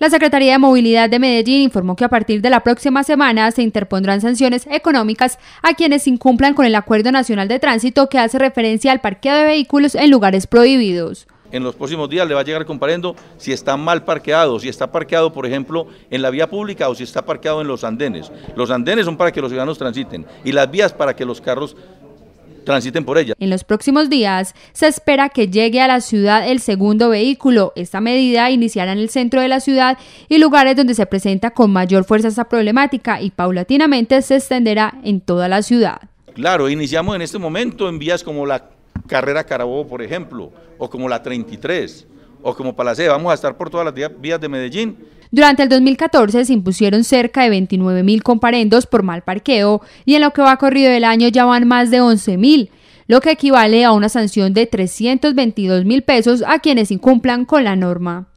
La Secretaría de Movilidad de Medellín informó que a partir de la próxima semana se interpondrán sanciones económicas a quienes incumplan con el Acuerdo Nacional de Tránsito que hace referencia al parqueo de vehículos en lugares prohibidos en los próximos días le va a llegar comparendo si está mal parqueado, si está parqueado, por ejemplo, en la vía pública o si está parqueado en los andenes. Los andenes son para que los ciudadanos transiten y las vías para que los carros transiten por ella. En los próximos días se espera que llegue a la ciudad el segundo vehículo. Esta medida iniciará en el centro de la ciudad y lugares donde se presenta con mayor fuerza esta problemática y paulatinamente se extenderá en toda la ciudad. Claro, iniciamos en este momento en vías como la carrera Carabobo, por ejemplo, o como la 33 o como Palacé, vamos a estar por todas las vías de Medellín. Durante el 2014 se impusieron cerca de 29 mil comparendos por mal parqueo y en lo que va corrido el año ya van más de 11 mil, lo que equivale a una sanción de 322 mil pesos a quienes incumplan con la norma.